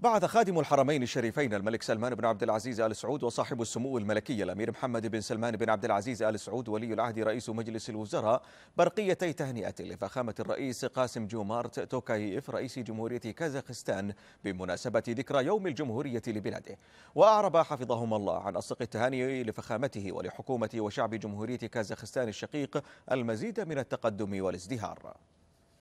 بعث خادم الحرمين الشريفين الملك سلمان بن عبد العزيز ال سعود وصاحب السمو الملكي الامير محمد بن سلمان بن عبد العزيز ال سعود ولي العهد رئيس مجلس الوزراء برقيتي تهنئه لفخامه الرئيس قاسم جومارت توكاييف رئيس جمهوريه كازاخستان بمناسبه ذكرى يوم الجمهوريه لبلاده واعرب حفظهما الله عن اصدق التهاني لفخامته ولحكومه وشعب جمهوريه كازاخستان الشقيق المزيد من التقدم والازدهار